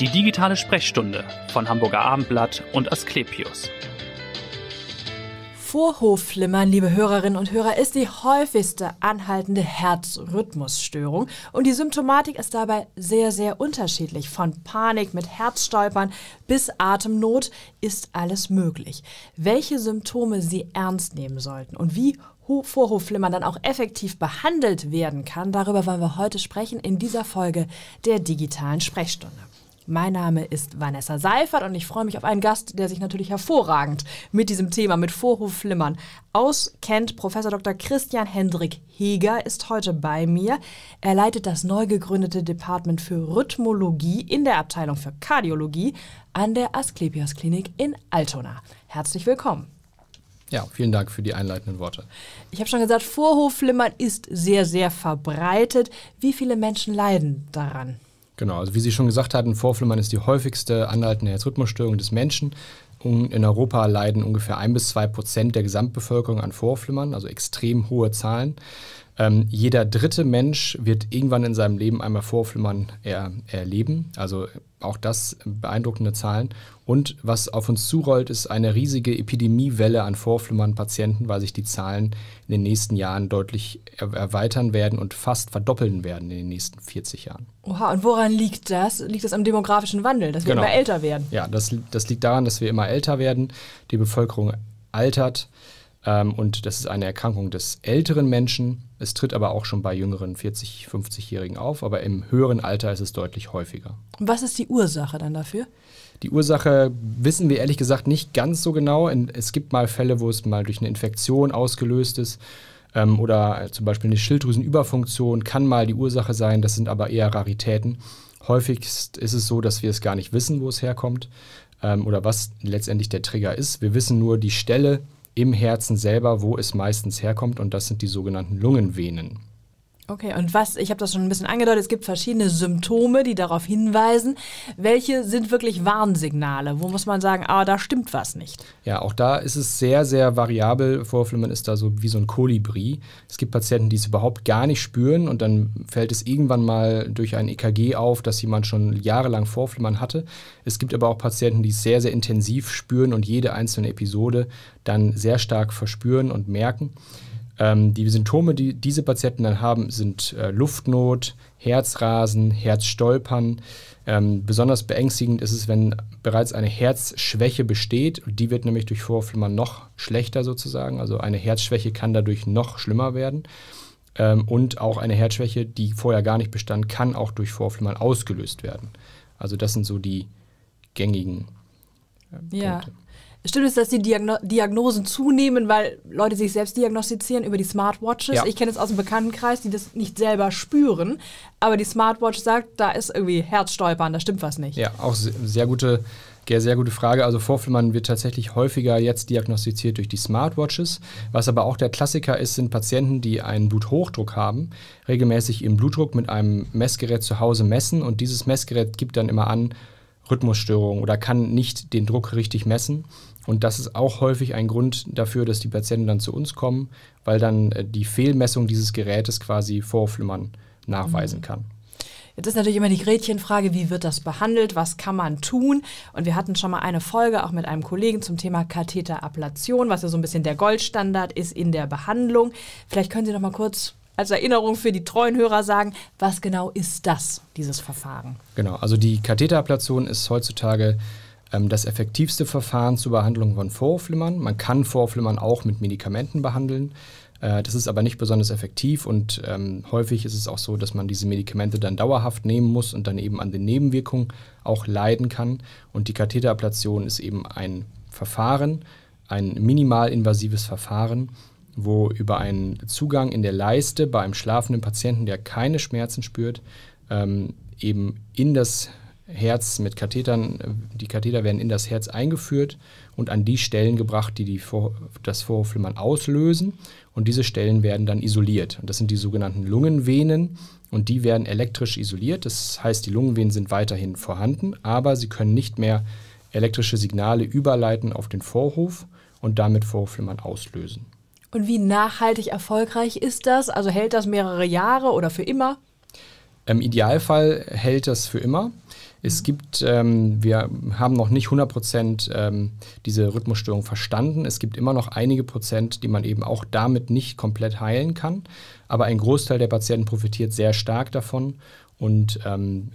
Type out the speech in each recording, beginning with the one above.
Die digitale Sprechstunde von Hamburger Abendblatt und Asklepios. Vorhofflimmern, liebe Hörerinnen und Hörer, ist die häufigste anhaltende Herzrhythmusstörung und die Symptomatik ist dabei sehr, sehr unterschiedlich. Von Panik mit Herzstolpern bis Atemnot ist alles möglich. Welche Symptome Sie ernst nehmen sollten und wie Vorhofflimmern dann auch effektiv behandelt werden kann, darüber wollen wir heute sprechen in dieser Folge der digitalen Sprechstunde. Mein Name ist Vanessa Seifert und ich freue mich auf einen Gast, der sich natürlich hervorragend mit diesem Thema, mit Vorhofflimmern auskennt. Professor Dr. Christian Hendrik Heger ist heute bei mir. Er leitet das neu gegründete Department für Rhythmologie in der Abteilung für Kardiologie an der Asklepios Klinik in Altona. Herzlich willkommen. Ja, vielen Dank für die einleitenden Worte. Ich habe schon gesagt, Vorhofflimmern ist sehr, sehr verbreitet. Wie viele Menschen leiden daran? Genau, also wie Sie schon gesagt hatten, Vorflimmern ist die häufigste anhaltende Herzrhythmusstörung des Menschen. in Europa leiden ungefähr ein bis zwei Prozent der Gesamtbevölkerung an Vorflimmern, also extrem hohe Zahlen. Ähm, jeder dritte Mensch wird irgendwann in seinem Leben einmal Vorflimmern er, erleben. Also auch das beeindruckende Zahlen. Und was auf uns zurollt, ist eine riesige Epidemiewelle an Vorflimmern Patienten, weil sich die Zahlen in den nächsten Jahren deutlich erweitern werden und fast verdoppeln werden in den nächsten 40 Jahren. Oha, und woran liegt das? Liegt das am demografischen Wandel, dass wir genau. immer älter werden? Ja, das, das liegt daran, dass wir immer älter werden, die Bevölkerung altert. Ähm, und das ist eine Erkrankung des älteren Menschen. Es tritt aber auch schon bei jüngeren 40-, 50-Jährigen auf, aber im höheren Alter ist es deutlich häufiger. Was ist die Ursache dann dafür? Die Ursache wissen wir ehrlich gesagt nicht ganz so genau. Es gibt mal Fälle, wo es mal durch eine Infektion ausgelöst ist ähm, oder äh, zum Beispiel eine Schilddrüsenüberfunktion kann mal die Ursache sein. Das sind aber eher Raritäten. Häufigst ist es so, dass wir es gar nicht wissen, wo es herkommt ähm, oder was letztendlich der Trigger ist. Wir wissen nur die Stelle, im Herzen selber, wo es meistens herkommt, und das sind die sogenannten Lungenvenen. Okay, und was, ich habe das schon ein bisschen angedeutet, es gibt verschiedene Symptome, die darauf hinweisen. Welche sind wirklich Warnsignale? Wo muss man sagen, ah, da stimmt was nicht? Ja, auch da ist es sehr, sehr variabel. Vorflimmern ist da so wie so ein Kolibri. Es gibt Patienten, die es überhaupt gar nicht spüren und dann fällt es irgendwann mal durch ein EKG auf, dass jemand schon jahrelang Vorflimmern hatte. Es gibt aber auch Patienten, die es sehr, sehr intensiv spüren und jede einzelne Episode dann sehr stark verspüren und merken. Ähm, die Symptome, die diese Patienten dann haben, sind äh, Luftnot, Herzrasen, Herzstolpern. Ähm, besonders beängstigend ist es, wenn bereits eine Herzschwäche besteht. Die wird nämlich durch Vorflimmern noch schlechter sozusagen. Also eine Herzschwäche kann dadurch noch schlimmer werden. Ähm, und auch eine Herzschwäche, die vorher gar nicht bestand, kann auch durch Vorflimmern ausgelöst werden. Also das sind so die gängigen. Äh, ja. Stimmt es, dass die Diagno Diagnosen zunehmen, weil Leute sich selbst diagnostizieren über die Smartwatches? Ja. Ich kenne es aus dem Bekanntenkreis, die das nicht selber spüren, aber die Smartwatch sagt, da ist irgendwie Herzstolpern, da stimmt was nicht. Ja, auch sehr gute, sehr gute Frage. Also Vorflimmern wird tatsächlich häufiger jetzt diagnostiziert durch die Smartwatches. Was aber auch der Klassiker ist, sind Patienten, die einen Bluthochdruck haben, regelmäßig ihren Blutdruck mit einem Messgerät zu Hause messen und dieses Messgerät gibt dann immer an, Rhythmusstörungen oder kann nicht den Druck richtig messen. Und das ist auch häufig ein Grund dafür, dass die Patienten dann zu uns kommen, weil dann äh, die Fehlmessung dieses Gerätes quasi Vorflimmern nachweisen mhm. kann. Jetzt ist natürlich immer die Gretchenfrage, wie wird das behandelt, was kann man tun? Und wir hatten schon mal eine Folge auch mit einem Kollegen zum Thema Katheterablation, was ja so ein bisschen der Goldstandard ist in der Behandlung. Vielleicht können Sie noch mal kurz als Erinnerung für die treuen Hörer sagen, was genau ist das, dieses Verfahren? Genau, also die Katheterablation ist heutzutage ähm, das effektivste Verfahren zur Behandlung von Vorhofflimmern. Man kann Vorhofflimmern auch mit Medikamenten behandeln. Äh, das ist aber nicht besonders effektiv und ähm, häufig ist es auch so, dass man diese Medikamente dann dauerhaft nehmen muss und dann eben an den Nebenwirkungen auch leiden kann. Und die Katheterablation ist eben ein Verfahren, ein minimalinvasives Verfahren, wo über einen Zugang in der Leiste bei einem schlafenden Patienten, der keine Schmerzen spürt, ähm, eben in das Herz mit Kathetern, äh, die Katheter werden in das Herz eingeführt und an die Stellen gebracht, die, die Vor das Vorhofflimmern auslösen. Und diese Stellen werden dann isoliert. Und das sind die sogenannten Lungenvenen. Und die werden elektrisch isoliert. Das heißt, die Lungenvenen sind weiterhin vorhanden, aber sie können nicht mehr elektrische Signale überleiten auf den Vorhof und damit Vorhofflimmern auslösen. Und wie nachhaltig erfolgreich ist das? Also hält das mehrere Jahre oder für immer? Im Idealfall hält das für immer. Es mhm. gibt, ähm, wir haben noch nicht 100 Prozent ähm, diese Rhythmusstörung verstanden. Es gibt immer noch einige Prozent, die man eben auch damit nicht komplett heilen kann. Aber ein Großteil der Patienten profitiert sehr stark davon. Und ähm,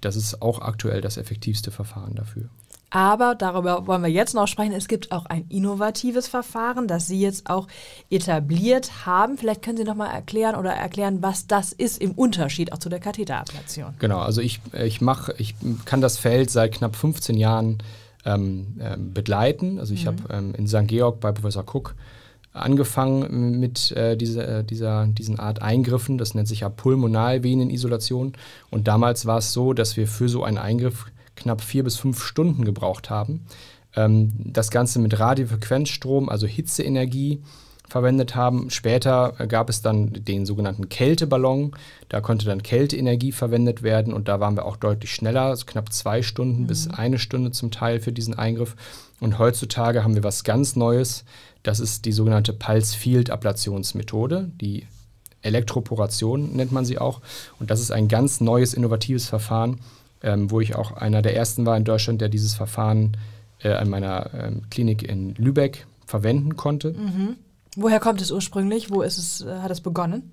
das ist auch aktuell das effektivste Verfahren dafür. Aber darüber wollen wir jetzt noch sprechen. Es gibt auch ein innovatives Verfahren, das Sie jetzt auch etabliert haben. Vielleicht können Sie noch mal erklären oder erklären, was das ist im Unterschied auch zu der Katheterablation. Genau, also ich, ich, mach, ich kann das Feld seit knapp 15 Jahren ähm, ähm, begleiten. Also ich mhm. habe ähm, in St. Georg bei Professor Cook angefangen mit äh, dieser, äh, dieser, diesen Art Eingriffen. Das nennt sich ja Pulmonalvenenisolation. Und damals war es so, dass wir für so einen Eingriff knapp vier bis fünf Stunden gebraucht haben. Ähm, das Ganze mit Radiofrequenzstrom, also Hitzeenergie, verwendet haben. Später gab es dann den sogenannten Kälteballon. Da konnte dann Kälteenergie verwendet werden und da waren wir auch deutlich schneller, also knapp zwei Stunden mhm. bis eine Stunde zum Teil für diesen Eingriff. Und heutzutage haben wir was ganz Neues. Das ist die sogenannte Pulse Field Ablationsmethode, die Elektroporation nennt man sie auch. Und das ist ein ganz neues, innovatives Verfahren, ähm, wo ich auch einer der ersten war in Deutschland, der dieses Verfahren äh, an meiner ähm, Klinik in Lübeck verwenden konnte. Mhm. Woher kommt es ursprünglich? Wo ist es, äh, hat es begonnen?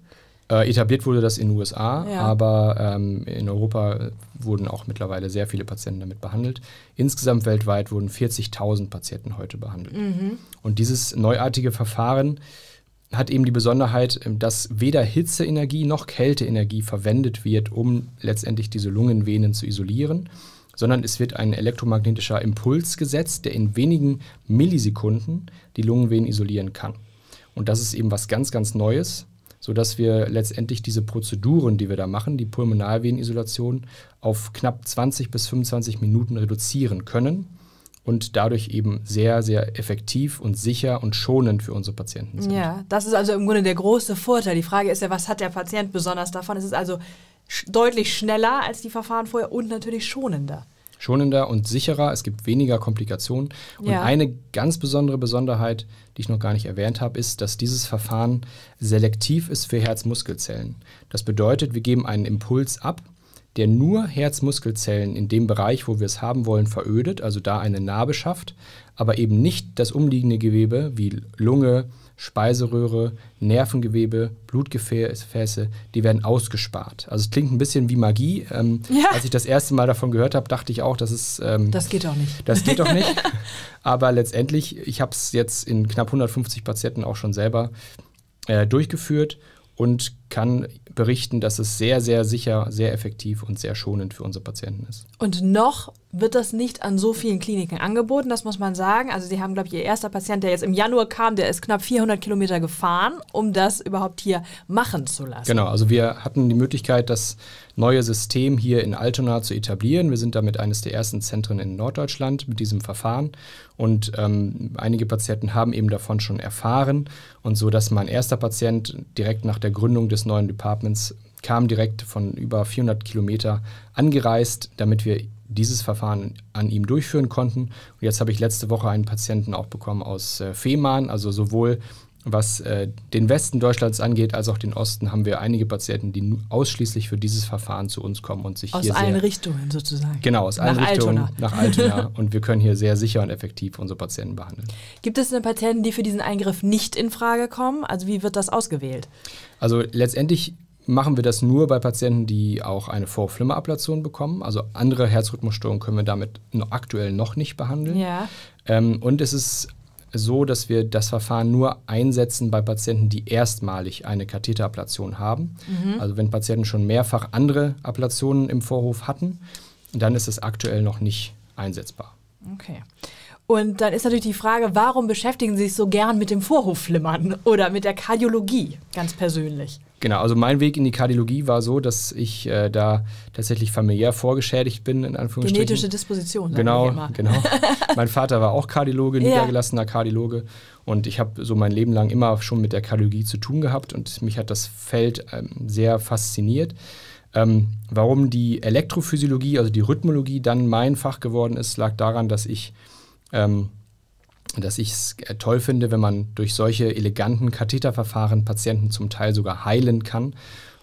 Äh, etabliert wurde das in den USA, ja. aber ähm, in Europa äh, wurden auch mittlerweile sehr viele Patienten damit behandelt. Insgesamt weltweit wurden 40.000 Patienten heute behandelt. Mhm. Und dieses neuartige Verfahren hat eben die Besonderheit, ähm, dass weder Hitzeenergie noch Kälteenergie verwendet wird, um letztendlich diese Lungenvenen zu isolieren, sondern es wird ein elektromagnetischer Impuls gesetzt, der in wenigen Millisekunden die Lungenvenen isolieren kann. Und das ist eben was ganz, ganz Neues, sodass wir letztendlich diese Prozeduren, die wir da machen, die Pulmonalvenenisolation, auf knapp 20 bis 25 Minuten reduzieren können und dadurch eben sehr, sehr effektiv und sicher und schonend für unsere Patienten sind. Ja, das ist also im Grunde der große Vorteil. Die Frage ist ja, was hat der Patient besonders davon? Es ist also sch deutlich schneller als die Verfahren vorher und natürlich schonender. Schonender und sicherer, es gibt weniger Komplikationen. Und ja. eine ganz besondere Besonderheit, die ich noch gar nicht erwähnt habe, ist, dass dieses Verfahren selektiv ist für Herzmuskelzellen. Das bedeutet, wir geben einen Impuls ab der nur Herzmuskelzellen in dem Bereich, wo wir es haben wollen, verödet, also da eine Narbe schafft, aber eben nicht das umliegende Gewebe wie Lunge, Speiseröhre, Nervengewebe, Blutgefäße, die werden ausgespart. Also es klingt ein bisschen wie Magie. Ähm, ja. Als ich das erste Mal davon gehört habe, dachte ich auch, das ist... Ähm, das geht doch nicht. Das geht doch nicht. Aber letztendlich, ich habe es jetzt in knapp 150 Patienten auch schon selber äh, durchgeführt und kann berichten, dass es sehr, sehr sicher, sehr effektiv und sehr schonend für unsere Patienten ist. Und noch wird das nicht an so vielen Kliniken angeboten, das muss man sagen. Also sie haben, glaube ich, ihr erster Patient, der jetzt im Januar kam, der ist knapp 400 Kilometer gefahren, um das überhaupt hier machen zu lassen. Genau, also wir hatten die Möglichkeit, das neue System hier in Altona zu etablieren. Wir sind damit eines der ersten Zentren in Norddeutschland mit diesem Verfahren und ähm, einige Patienten haben eben davon schon erfahren und so, dass mein erster Patient direkt nach der Gründung des neuen Departments kam direkt von über 400 Kilometer angereist, damit wir dieses Verfahren an ihm durchführen konnten. Und jetzt habe ich letzte Woche einen Patienten auch bekommen aus äh, Fehmarn, also sowohl was äh, den Westen Deutschlands angeht, als auch den Osten, haben wir einige Patienten, die ausschließlich für dieses Verfahren zu uns kommen und sich aus hier. Aus allen Richtungen sozusagen. Genau, aus nach allen Richtungen Altona. nach Altona. und wir können hier sehr sicher und effektiv unsere Patienten behandeln. Gibt es denn Patienten, die für diesen Eingriff nicht in Frage kommen? Also wie wird das ausgewählt? Also letztendlich machen wir das nur bei Patienten, die auch eine Vorflimmerablation bekommen. Also andere Herzrhythmusstörungen können wir damit noch aktuell noch nicht behandeln. Ja. Ähm, und es ist so, dass wir das Verfahren nur einsetzen bei Patienten, die erstmalig eine Katheterablation haben. Mhm. Also wenn Patienten schon mehrfach andere Ablationen im Vorhof hatten, dann ist es aktuell noch nicht einsetzbar. Okay. Und dann ist natürlich die Frage, warum beschäftigen Sie sich so gern mit dem Vorhofflimmern oder mit der Kardiologie ganz persönlich? Genau, also mein Weg in die Kardiologie war so, dass ich äh, da tatsächlich familiär vorgeschädigt bin, in Anführungsstrichen. Genetische Disposition. Genau, genau. mein Vater war auch Kardiologe, ja. niedergelassener Kardiologe. Und ich habe so mein Leben lang immer schon mit der Kardiologie zu tun gehabt und mich hat das Feld ähm, sehr fasziniert. Ähm, warum die Elektrophysiologie, also die Rhythmologie, dann mein Fach geworden ist, lag daran, dass ich ähm, dass ich es äh, toll finde, wenn man durch solche eleganten Katheterverfahren Patienten zum Teil sogar heilen kann.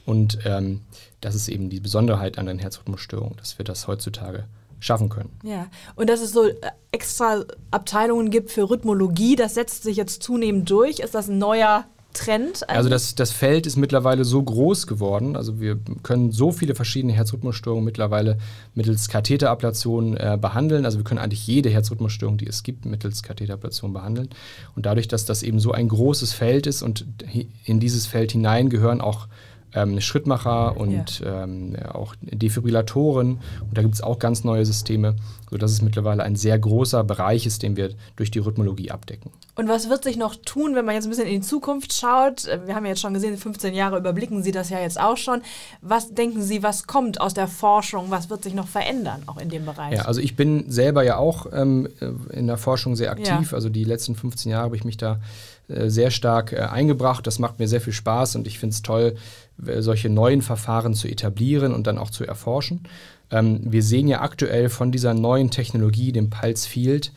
Und ähm, das ist eben die Besonderheit an den Herzrhythmusstörungen, dass wir das heutzutage schaffen können. Ja, und dass es so äh, extra Abteilungen gibt für Rhythmologie, das setzt sich jetzt zunehmend durch. Ist das ein neuer Trend? Eigentlich? Also das, das Feld ist mittlerweile so groß geworden. Also wir können so viele verschiedene Herzrhythmusstörungen mittlerweile mittels Katheterablation äh, behandeln. Also wir können eigentlich jede Herzrhythmusstörung, die es gibt, mittels Katheterablation behandeln. Und dadurch, dass das eben so ein großes Feld ist und in dieses Feld hinein gehören auch ähm, Schrittmacher und ja. ähm, auch Defibrillatoren. Und da gibt es auch ganz neue Systeme, sodass es mittlerweile ein sehr großer Bereich ist, den wir durch die Rhythmologie abdecken. Und was wird sich noch tun, wenn man jetzt ein bisschen in die Zukunft schaut? Äh, wir haben ja jetzt schon gesehen, 15 Jahre überblicken Sie das ja jetzt auch schon. Was denken Sie, was kommt aus der Forschung? Was wird sich noch verändern, auch in dem Bereich? Ja, also ich bin selber ja auch ähm, äh, in der Forschung sehr aktiv. Ja. Also die letzten 15 Jahre habe ich mich da äh, sehr stark äh, eingebracht. Das macht mir sehr viel Spaß und ich finde es toll, solche neuen Verfahren zu etablieren und dann auch zu erforschen. Ähm, wir sehen ja aktuell von dieser neuen Technologie, dem Pulse Field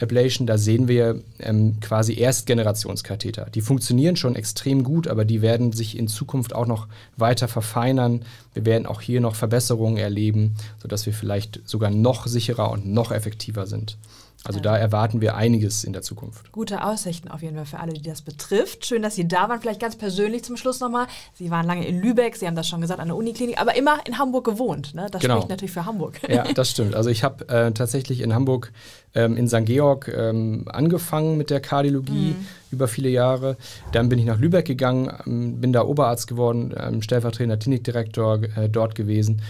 Ablation, da sehen wir ähm, quasi Erstgenerationskatheter. Die funktionieren schon extrem gut, aber die werden sich in Zukunft auch noch weiter verfeinern. Wir werden auch hier noch Verbesserungen erleben, sodass wir vielleicht sogar noch sicherer und noch effektiver sind. Also ja. da erwarten wir einiges in der Zukunft. Gute Aussichten auf jeden Fall für alle, die das betrifft. Schön, dass Sie da waren. Vielleicht ganz persönlich zum Schluss nochmal. Sie waren lange in Lübeck, Sie haben das schon gesagt, an der Uniklinik, aber immer in Hamburg gewohnt. Ne? Das genau. spricht natürlich für Hamburg. Ja, das stimmt. Also ich habe äh, tatsächlich in Hamburg ähm, in St. Georg ähm, angefangen mit der Kardiologie mhm. über viele Jahre. Dann bin ich nach Lübeck gegangen, ähm, bin da Oberarzt geworden, ähm, stellvertretender Klinikdirektor äh, dort gewesen,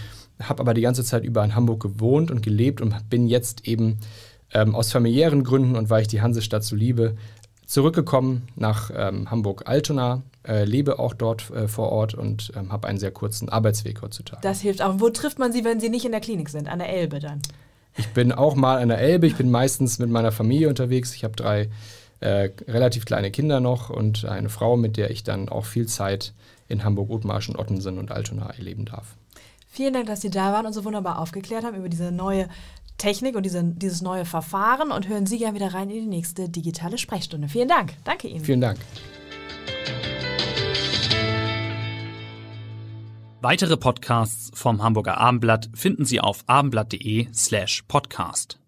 habe aber die ganze Zeit über in Hamburg gewohnt und gelebt und bin jetzt eben ähm, aus familiären Gründen und weil ich die Hansestadt so liebe, zurückgekommen nach ähm, Hamburg-Altona, äh, lebe auch dort äh, vor Ort und ähm, habe einen sehr kurzen Arbeitsweg heutzutage. Das hilft auch. Wo trifft man Sie, wenn Sie nicht in der Klinik sind? An der Elbe dann? Ich bin auch mal an der Elbe. Ich bin meistens mit meiner Familie unterwegs. Ich habe drei äh, relativ kleine Kinder noch und eine Frau, mit der ich dann auch viel Zeit in Hamburg-Othmarschen, Ottensen und Altona erleben darf. Vielen Dank, dass Sie da waren und so wunderbar aufgeklärt haben über diese neue Technik und diese, dieses neue Verfahren und hören Sie gerne wieder rein in die nächste digitale Sprechstunde. Vielen Dank. Danke Ihnen. Vielen Dank. Weitere Podcasts vom Hamburger Abendblatt finden Sie auf abendblatt.de slash podcast.